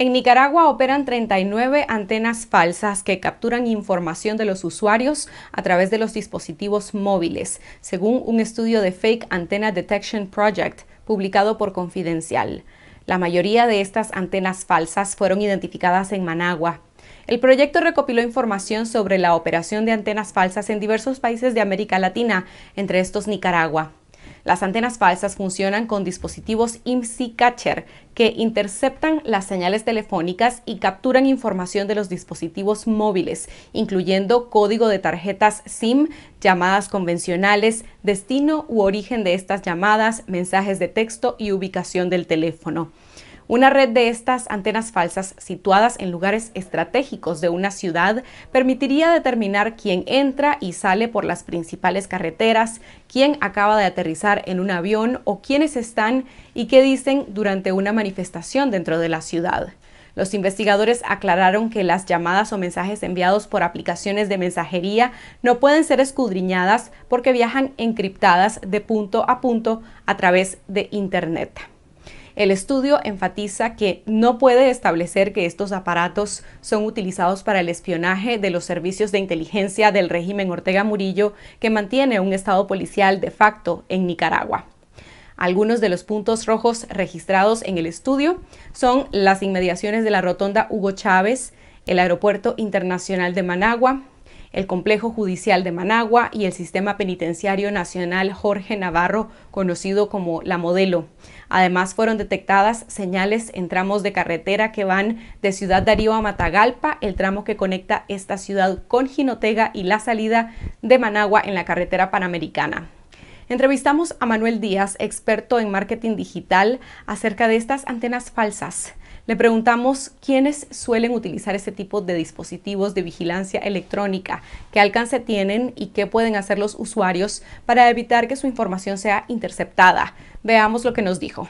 En Nicaragua operan 39 antenas falsas que capturan información de los usuarios a través de los dispositivos móviles, según un estudio de Fake Antenna Detection Project publicado por Confidencial. La mayoría de estas antenas falsas fueron identificadas en Managua. El proyecto recopiló información sobre la operación de antenas falsas en diversos países de América Latina, entre estos Nicaragua. Las antenas falsas funcionan con dispositivos IMSI Catcher que interceptan las señales telefónicas y capturan información de los dispositivos móviles, incluyendo código de tarjetas SIM, llamadas convencionales, destino u origen de estas llamadas, mensajes de texto y ubicación del teléfono. Una red de estas antenas falsas situadas en lugares estratégicos de una ciudad permitiría determinar quién entra y sale por las principales carreteras, quién acaba de aterrizar en un avión o quiénes están y qué dicen durante una manifestación dentro de la ciudad. Los investigadores aclararon que las llamadas o mensajes enviados por aplicaciones de mensajería no pueden ser escudriñadas porque viajan encriptadas de punto a punto a través de Internet. El estudio enfatiza que no puede establecer que estos aparatos son utilizados para el espionaje de los servicios de inteligencia del régimen Ortega Murillo que mantiene un Estado policial de facto en Nicaragua. Algunos de los puntos rojos registrados en el estudio son las inmediaciones de la rotonda Hugo Chávez, el Aeropuerto Internacional de Managua, el Complejo Judicial de Managua y el Sistema Penitenciario Nacional Jorge Navarro, conocido como La Modelo. Además, fueron detectadas señales en tramos de carretera que van de Ciudad Darío a Matagalpa, el tramo que conecta esta ciudad con Jinotega y la salida de Managua en la carretera panamericana. Entrevistamos a Manuel Díaz, experto en marketing digital, acerca de estas antenas falsas le preguntamos quiénes suelen utilizar este tipo de dispositivos de vigilancia electrónica, qué alcance tienen y qué pueden hacer los usuarios para evitar que su información sea interceptada. Veamos lo que nos dijo.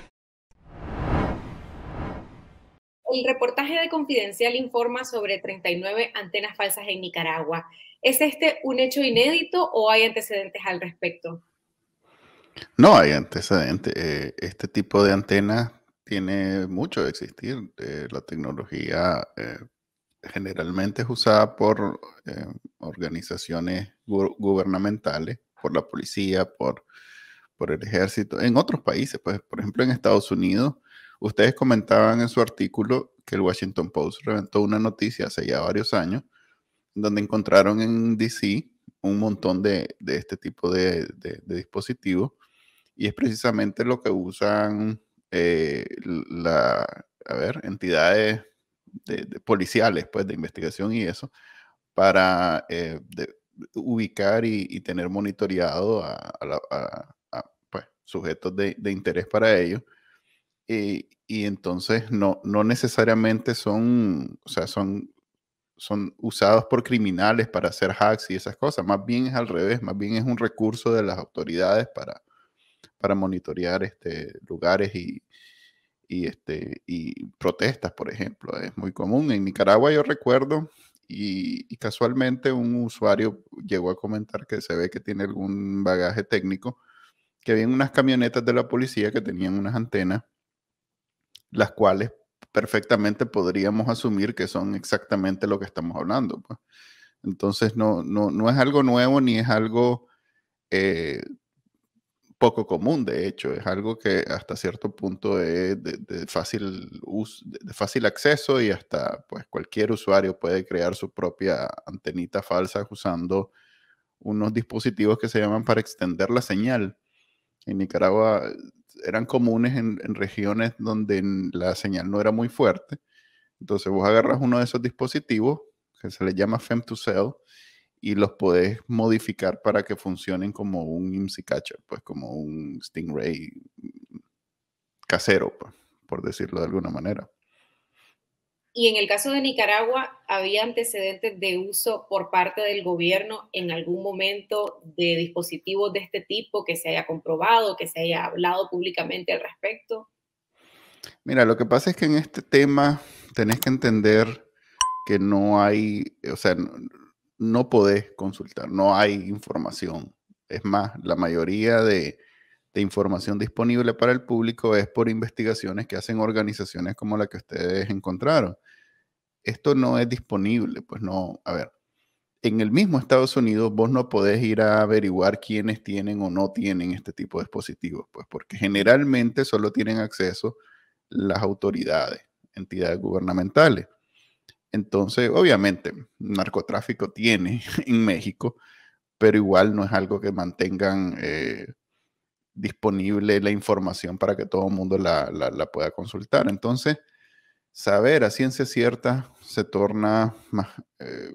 El reportaje de Confidencial informa sobre 39 antenas falsas en Nicaragua. ¿Es este un hecho inédito o hay antecedentes al respecto? No hay antecedentes. Eh, este tipo de antenas tiene mucho de existir. Eh, la tecnología eh, generalmente es usada por eh, organizaciones gubernamentales, por la policía, por, por el ejército, en otros países, pues por ejemplo en Estados Unidos. Ustedes comentaban en su artículo que el Washington Post reventó una noticia hace ya varios años, donde encontraron en DC un montón de, este tipo de, de dispositivos, y es precisamente lo que usan eh, la, a ver, entidades de, policiales, pues, de investigación y eso, para eh, ubicar y, tener monitoreado a, pues, sujetos de, interés para ellos. Y, entonces no, no necesariamente son, o sea, son, son usados por criminales para hacer hacks y esas cosas. Más bien es al revés, más bien es un recurso de las autoridades para, para monitorear este, lugares y, este, y protestas, por ejemplo. Es muy común. En Nicaragua yo recuerdo y, casualmente un usuario llegó a comentar que se ve que tiene algún bagaje técnico, que había unas camionetas de la policía que tenían unas antenas, las cuales perfectamente podríamos asumir que son exactamente lo que estamos hablando. Pues. Entonces no, no, es algo nuevo ni es algo... Eh, poco común, de hecho, es algo que hasta cierto punto es de, fácil, de fácil acceso y hasta pues, cualquier usuario puede crear su propia antenita falsa usando unos dispositivos que se llaman para extender la señal. En Nicaragua eh, eran comunes en, regiones donde la señal no era muy fuerte. Entonces vos agarras uno de esos dispositivos, que se le llama fem 2 Cell, y los podés modificar para que funcionen como un IMSI catcher, pues como un Stingray casero, pues, por decirlo de alguna manera. Y en el caso de Nicaragua, ¿había antecedentes de uso por parte del gobierno en algún momento de dispositivos de este tipo que se haya comprobado, que se haya hablado públicamente al respecto? Mira, lo que pasa es que en este tema tenés que entender que no hay, o sea, no podés consultar, no hay información. Es más, la mayoría de, información disponible para el público es por investigaciones que hacen organizaciones como la que ustedes encontraron. Esto no es disponible, pues no, a ver, en el mismo Estados Unidos vos no podés ir a averiguar quiénes tienen o no tienen este tipo de dispositivos, pues porque generalmente solo tienen acceso las autoridades, entidades gubernamentales. Entonces, obviamente, narcotráfico tiene en México, pero igual no es algo que mantengan eh, disponible la información para que todo el mundo la, pueda consultar. Entonces, saber a ciencia cierta se torna más, eh,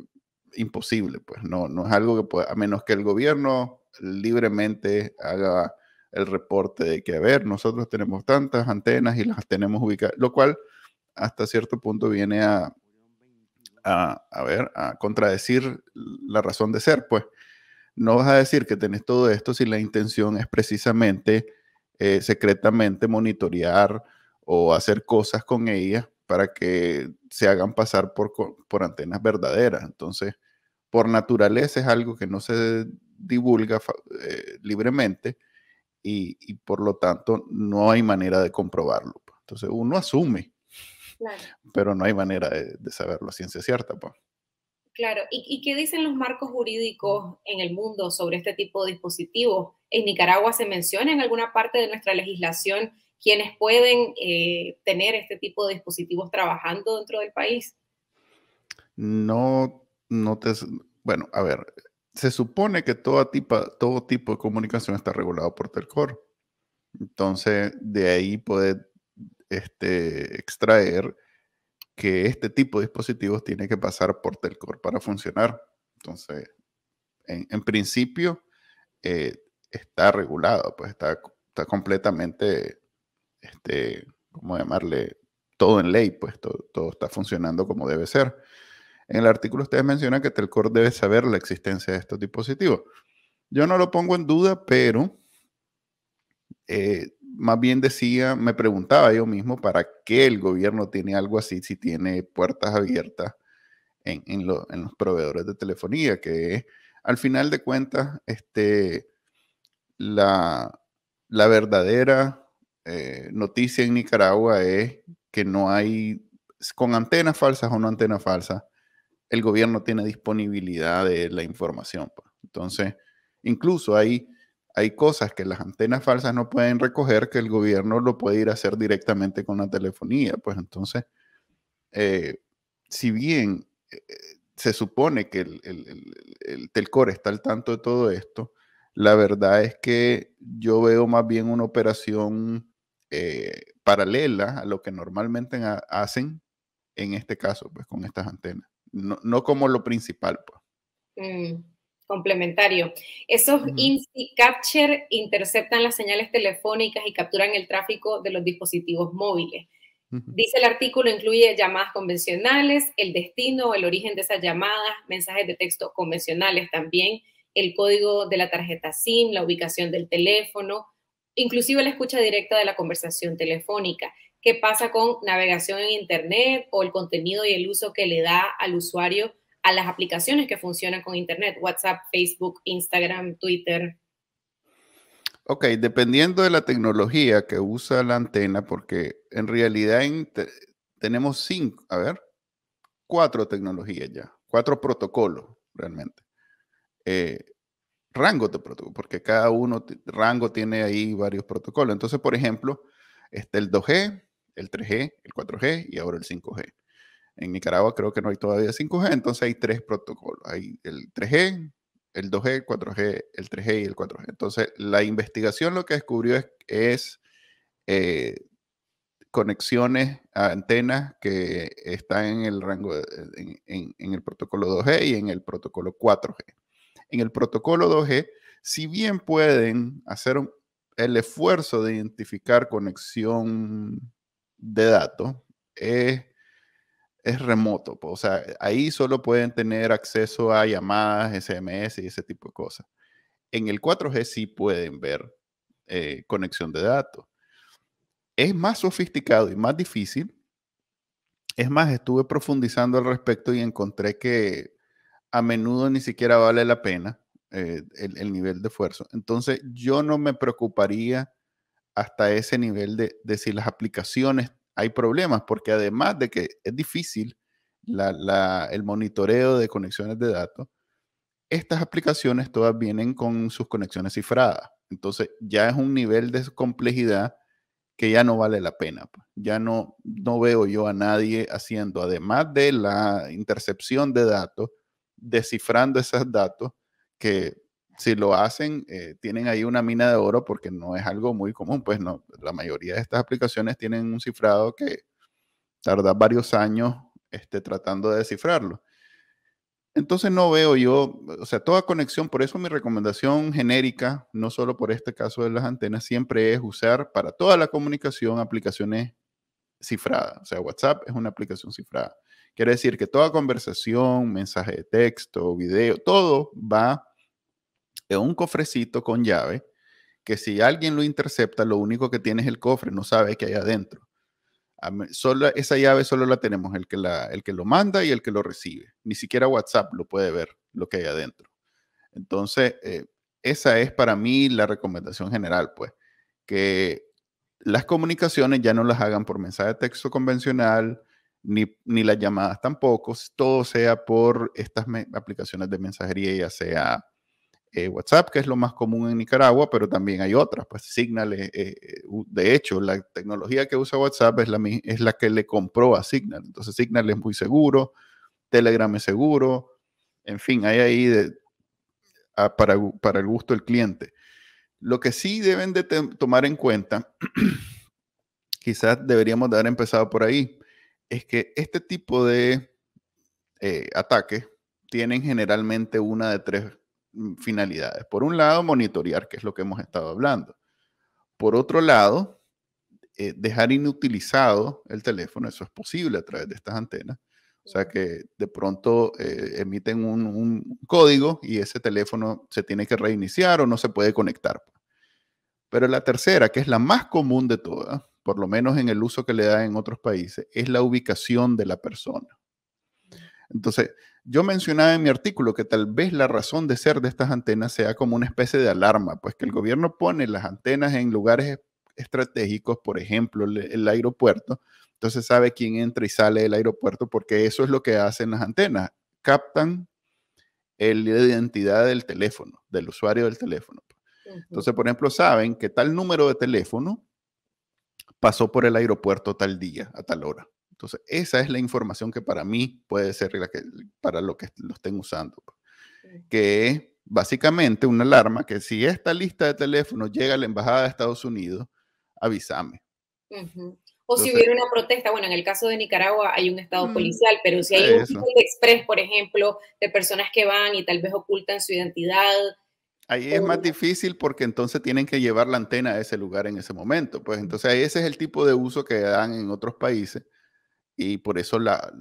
imposible, pues no, no es algo que pueda, a menos que el gobierno libremente haga el reporte de que, a ver, nosotros tenemos tantas antenas y las tenemos ubicadas, lo cual hasta cierto punto viene a, a, ver, a contradecir la razón de ser, pues. No vas a decir que tenés todo esto si la intención es precisamente eh, secretamente monitorear o hacer cosas con ellas para que se hagan pasar por, por antenas verdaderas. Entonces, por naturaleza es algo que no se divulga eh, libremente y, y, por lo tanto no hay manera de comprobarlo. Pues. Entonces, uno asume pero no hay manera de, saberlo ciencia cierta, pues. Claro, ¿Y, qué dicen los marcos jurídicos en el mundo sobre este tipo de dispositivos? ¿En Nicaragua se menciona en alguna parte de nuestra legislación quienes pueden eh, tener este tipo de dispositivos trabajando dentro del país? No, no te... Bueno, a ver, se supone que todo tipo, todo tipo de comunicación está regulado por Telcor. Entonces, de ahí puede este, extraer que este tipo de dispositivos tiene que pasar por Telcor para funcionar. Entonces, en, principio, eh, está regulado, pues está, está completamente, este, ¿cómo llamarle? Todo en ley, pues todo, está funcionando como debe ser. En el artículo ustedes mencionan que Telcor debe saber la existencia de estos dispositivos. Yo no lo pongo en duda, pero eh, más bien decía, me preguntaba yo mismo para qué el gobierno tiene algo así si tiene puertas abiertas en, los proveedores de telefonía, que al final de cuentas, este, la, verdadera eh, noticia en Nicaragua es que no hay, con antenas falsas o no antenas falsas, el gobierno tiene disponibilidad de la información. Pues. Entonces, incluso hay hay cosas que las antenas falsas no pueden recoger que el gobierno lo puede ir a hacer directamente con la telefonía. Pues entonces, eh, si bien eh, se supone que el, el, Telcor está al tanto de todo esto, la verdad es que yo veo más bien una operación eh, paralela a lo que normalmente hacen en este caso, pues con estas antenas. No, como lo principal, pues. Mm. Complementario. Esos uh Capture interceptan las señales telefónicas y capturan el tráfico de los dispositivos móviles. Dice el artículo, incluye llamadas convencionales, el destino o el origen de esas llamadas, mensajes de texto convencionales también, el código de la tarjeta SIM, la ubicación del teléfono, inclusive la escucha directa de la conversación telefónica. ¿Qué pasa con navegación en Internet o el contenido y el uso que le da al usuario? a las aplicaciones que funcionan con Internet, WhatsApp, Facebook, Instagram, Twitter. Ok, dependiendo de la tecnología que usa la antena, porque en realidad tenemos cinco, a ver, cuatro tecnologías ya, cuatro protocolos realmente. Eh, rango de protocolo, porque cada uno, rango tiene ahí varios protocolos. Entonces, por ejemplo, está el 2G, el 3G, el 4G y ahora el 5G. En Nicaragua creo que no hay todavía 5G, entonces hay tres protocolos. Hay el 3G, el 2G, el 4G, el 3G y el 4G. Entonces, la investigación lo que descubrió es, es eh, conexiones a antenas que están en el rango, en, el protocolo 2G y en el protocolo 4G. En el protocolo 2G, si bien pueden hacer el esfuerzo de identificar conexión de datos, es es remoto. Pues, o sea, ahí solo pueden tener acceso a llamadas, SMS y ese tipo de cosas. En el 4G sí pueden ver eh, conexión de datos. Es más sofisticado y más difícil. Es más, estuve profundizando al respecto y encontré que a menudo ni siquiera vale la pena eh, el, nivel de esfuerzo. Entonces, yo no me preocuparía hasta ese nivel de, de si las aplicaciones hay problemas porque además de que es difícil el monitoreo de conexiones de datos, estas aplicaciones todas vienen con sus conexiones cifradas. Entonces ya es un nivel de complejidad que ya no vale la pena. Pues. Ya no, no veo yo a nadie haciendo, además de la intercepción de datos, descifrando esos datos que si lo hacen, eh, tienen ahí una mina de oro porque no es algo muy común. Pues no, la mayoría de estas aplicaciones tienen un cifrado que tarda varios años este, tratando de descifrarlo. Entonces no veo yo, o sea, toda conexión, por eso mi recomendación genérica, no solo por este caso de las antenas, siempre es usar para toda la comunicación aplicaciones cifradas. O sea, WhatsApp es una aplicación cifrada. Quiere decir que toda conversación, mensaje de texto, video, todo va es un cofrecito con llave que si alguien lo intercepta, lo único que tiene es el cofre, no sabe qué hay adentro. Solo, esa llave solo la tenemos el que, la, el que lo manda y el que lo recibe. Ni siquiera WhatsApp lo puede ver, lo que hay adentro. Entonces, eh, esa es para mí la recomendación general, pues, que las comunicaciones ya no las hagan por mensaje de texto convencional, ni, ni las llamadas tampoco, todo sea por estas aplicaciones de mensajería, ya sea eh, WhatsApp, que es lo más común en Nicaragua, pero también hay otras, pues Signal, eh, eh, de hecho, la tecnología que usa WhatsApp es la, es la que le compró a Signal, entonces Signal es muy seguro, Telegram es seguro, en fin, hay ahí ah, para, el gusto del cliente. Lo que sí deben de tomar en cuenta, quizás deberíamos de haber empezado por ahí, es que este tipo de ataques tienen generalmente una de tres Mm, finalidades. Por un lado, monitorear, que es lo que hemos estado hablando. Por otro lado, eh, dejar inutilizado el teléfono, eso es posible a través de estas antenas. O sea que de pronto eh, emiten un, un, código y ese teléfono se tiene que reiniciar o no se puede conectar. Pues. Pero la tercera, que es la más común de todas, por lo menos en el uso que le da en otros países, es la ubicación de la persona. Entonces, yo mencionaba en mi artículo que tal vez la razón de ser de estas antenas sea como una especie de alarma, pues que el gobierno pone las antenas en lugares estratégicos, por ejemplo, el, aeropuerto, entonces sabe quién entra y sale del aeropuerto porque eso es lo que hacen las antenas, captan el, la identidad del teléfono, del usuario del teléfono. Entonces, por ejemplo, saben que tal número de teléfono pasó por el aeropuerto tal día, a tal hora. Entonces, esa es la información que para mí puede ser la que, para lo que lo estén usando. Pues. Que es básicamente una alarma que si esta lista de teléfonos llega a la Embajada de Estados Unidos, avísame. O si hubiera una protesta, bueno, en el caso de Nicaragua hay un estado mm, policial, pero si hay un tipo de express, por ejemplo, de personas que van y tal vez ocultan su identidad, Ahí es más difícil porque entonces tienen que llevar la antena a ese lugar en ese momento. Pues entonces ese es el tipo de uso que dan en otros países y por eso la,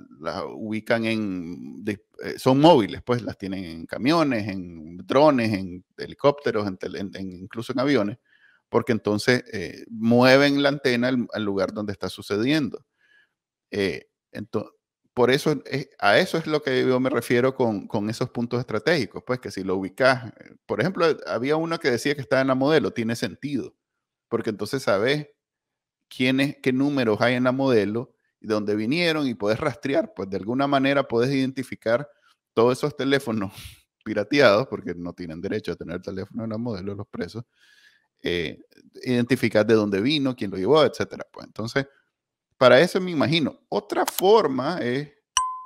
ubican en, eh, son móviles, pues las tienen en camiones, en drones, en helicópteros, en incluso en aviones, porque entonces eh, mueven la antena al, lugar donde está sucediendo. Eh, entonces, por eso, a eso es lo que yo me refiero con, con, esos puntos estratégicos, pues que si lo ubicas, por ejemplo, había uno que decía que estaba en la modelo, tiene sentido, porque entonces sabes quiénes qué números hay en la modelo de dónde vinieron y puedes rastrear, pues de alguna manera puedes identificar todos esos teléfonos pirateados, porque no tienen derecho a tener teléfono en la modelo los presos, eh, identificar de dónde vino, quién lo llevó, etc. Pues entonces, para eso me imagino. Otra forma es,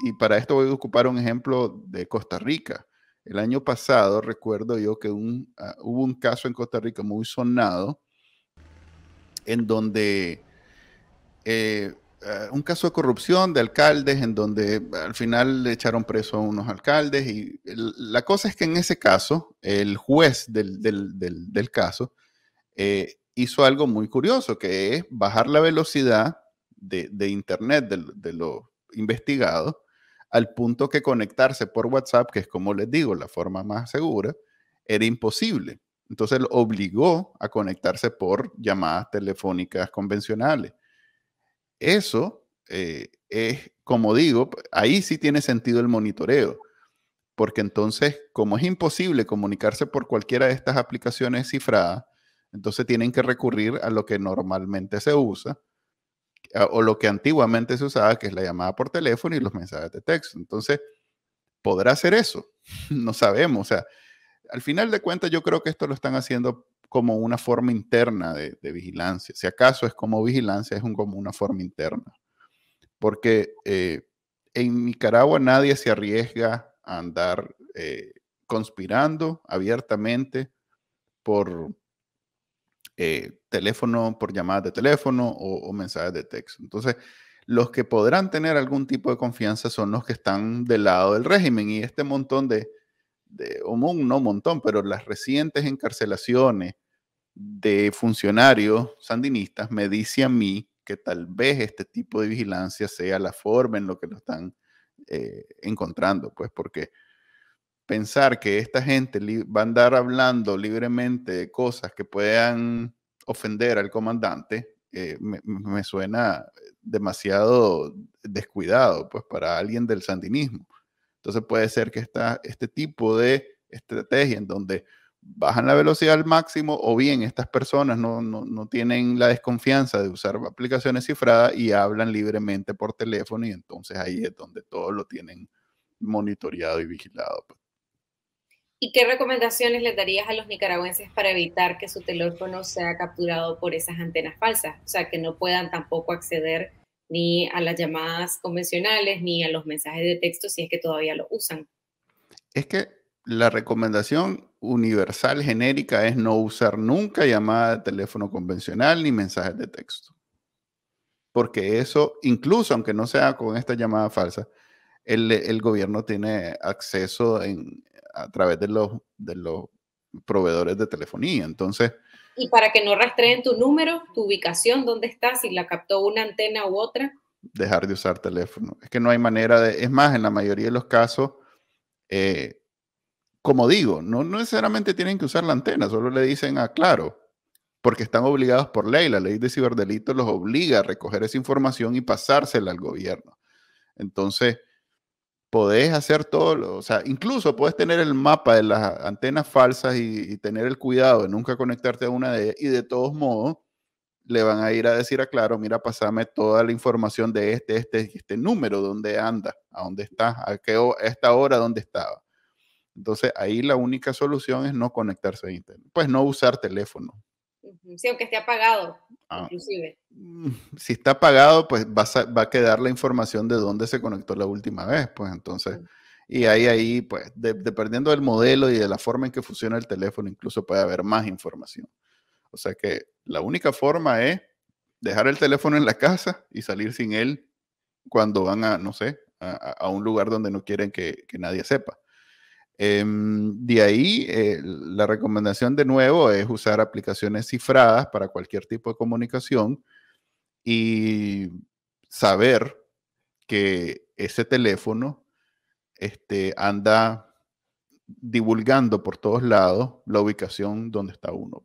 y para esto voy a ocupar un ejemplo de Costa Rica. El año pasado recuerdo yo que un, ah, hubo un caso en Costa Rica muy sonado en donde eh, eh, un caso de corrupción de alcaldes en donde al final le echaron preso a unos alcaldes y la cosa es que en ese caso el juez del, caso eh, hizo algo muy curioso que es bajar la velocidad de, internet de, de, lo investigado al punto que conectarse por WhatsApp, que es como les digo, la forma más segura, era imposible. Entonces lo obligó a conectarse por llamadas telefónicas convencionales. Eso eh, es, como digo, ahí sí tiene sentido el monitoreo, porque entonces, como es imposible comunicarse por cualquiera de estas aplicaciones cifradas, entonces tienen que recurrir a lo que normalmente se usa o lo que antiguamente se usaba, que es la llamada por teléfono y los mensajes de texto. Entonces, ¿podrá hacer eso? no sabemos. O sea, al final de cuentas yo creo que esto lo están haciendo como una forma interna de, vigilancia. Si acaso es como vigilancia, es como una forma interna. Porque eh, en Nicaragua nadie se arriesga a andar eh, conspirando abiertamente por eh, teléfono, por llamadas de teléfono o mensajes de texto. Entonces, los que podrán tener algún tipo de confianza son los que están del lado del régimen y este montón de de un, no un montón, pero las recientes encarcelaciones de funcionarios sandinistas me dice a mí que tal vez este tipo de vigilancia sea la forma en lo que lo están eh, encontrando, pues porque pensar que esta gente va a andar hablando libremente de cosas que puedan ofender al comandante eh, me, suena demasiado descuidado, pues para alguien del sandinismo. Entonces puede ser que esta, este tipo de estrategia en donde bajan la velocidad al máximo o bien estas personas no, no, no tienen la desconfianza de usar aplicaciones cifradas y hablan libremente por teléfono y entonces ahí es donde todo lo tienen monitoreado y vigilado. Pues. ¿Y qué recomendaciones le darías a los nicaragüenses para evitar que su teléfono sea capturado por esas antenas falsas? O sea, que no puedan tampoco acceder ni a las llamadas convencionales, ni a los mensajes de texto, si es que todavía lo usan. Es que la recomendación universal genérica es no usar nunca llamada de teléfono convencional ni mensajes de texto. Porque eso, incluso aunque no sea con esta llamada falsa, el, el gobierno tiene acceso en, a través de los, de los proveedores de telefonía. Entonces, y para que no rastreen tu número, tu ubicación, dónde estás, si la captó una antena u otra. Dejar de usar teléfono. Es que no hay manera de... Es más, en la mayoría de los casos, eh, como digo, no, no necesariamente tienen que usar la antena, solo le dicen a ah, Claro, porque están obligados por ley. La ley de ciberdelitos los obliga a recoger esa información y pasársela al gobierno. Entonces, podés hacer todo, lo, o sea, incluso puedes tener el mapa de las antenas falsas y, tener el cuidado de nunca conectarte a una de ellas y de todos modos le van a ir a decir a Claro, mira, pasame toda la información de este, este, este número, dónde anda, a dónde está, a qué a esta hora, dónde estaba. Entonces ahí la única solución es no conectarse a internet, pues no usar teléfono, Mm, sí, aunque esté apagado, ah. inclusive. Mm, si está apagado, pues va a, va a, quedar la información de dónde se conectó la última vez, pues entonces. Y ahí, ahí, pues, dependiendo del modelo y de la forma en que funciona el teléfono, incluso puede haber más información. O sea que la única forma es dejar el teléfono en la casa y salir sin él cuando van a, no sé, a, un lugar donde no quieren que, nadie sepa. Em, Mm, de ahí, eh, la recomendación de nuevo es usar aplicaciones cifradas para cualquier tipo de comunicación y saber que ese teléfono este, anda divulgando por todos lados la ubicación donde está uno.